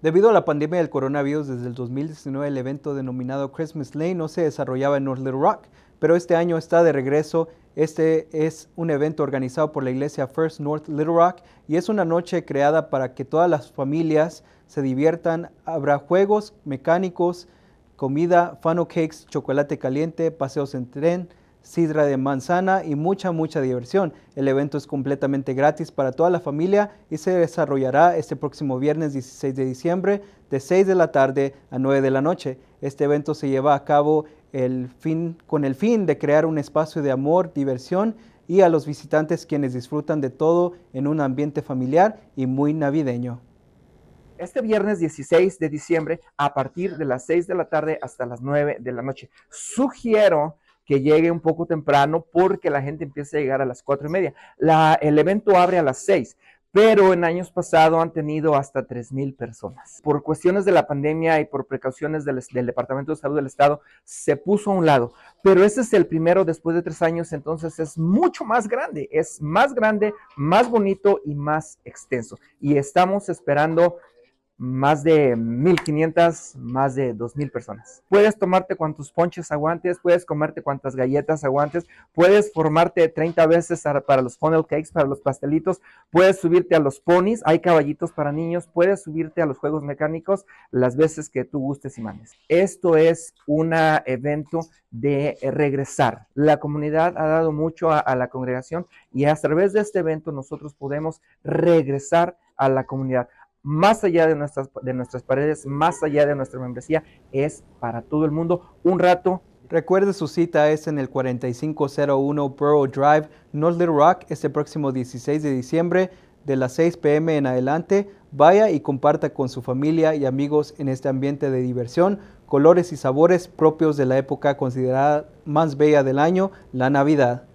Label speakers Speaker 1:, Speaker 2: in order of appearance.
Speaker 1: Debido a la pandemia del coronavirus desde el 2019, el evento denominado Christmas Lane no se desarrollaba en North Little Rock, pero este año está de regreso. Este es un evento organizado por la iglesia First North Little Rock y es una noche creada para que todas las familias se diviertan. Habrá juegos mecánicos, comida, funnel cakes, chocolate caliente, paseos en tren, sidra de manzana y mucha, mucha diversión. El evento es completamente gratis para toda la familia y se desarrollará este próximo viernes 16 de diciembre de 6 de la tarde a 9 de la noche. Este evento se lleva a cabo con el fin de crear un espacio de amor, diversión y a los visitantes quienes disfrutan de todo en un ambiente familiar y muy navideño.
Speaker 2: Este viernes 16 de diciembre, a partir de las 6 de la tarde hasta las 9 de la noche, sugiero que llegue un poco temprano porque la gente empieza a llegar a las cuatro y media. el evento abre a las seis, pero en años pasados han tenido hasta tres mil personas. Por cuestiones de la pandemia y por precauciones del, del, Departamento de Salud del Estado, se puso a un lado, pero este es el primero después de tres años, entonces es mucho más grande, es más grande, más bonito y más extenso. Y estamos esperando más de 1500, más de 2000 personas. Puedes tomarte cuantos ponches aguantes, puedes comerte cuantas galletas aguantes, puedes formarte 30 veces para los funnel cakes, para los pastelitos, puedes subirte a los ponis, hay caballitos para niños, puedes subirte a los juegos mecánicos las veces que tú gustes y mandes. Esto es un evento de regresar. La comunidad ha dado mucho a la congregación y a través de este evento nosotros podemos regresar a la comunidad más allá de nuestras, de nuestras paredes, más allá de nuestra membresía, es para todo el mundo un rato.
Speaker 1: Recuerde su cita es en el 4501 Pearl Drive, North Little Rock, este próximo 16 de diciembre de las 6 pm en adelante. Vaya y comparta con su familia y amigos en este ambiente de diversión, colores y sabores propios de la época considerada más bella del año, la Navidad.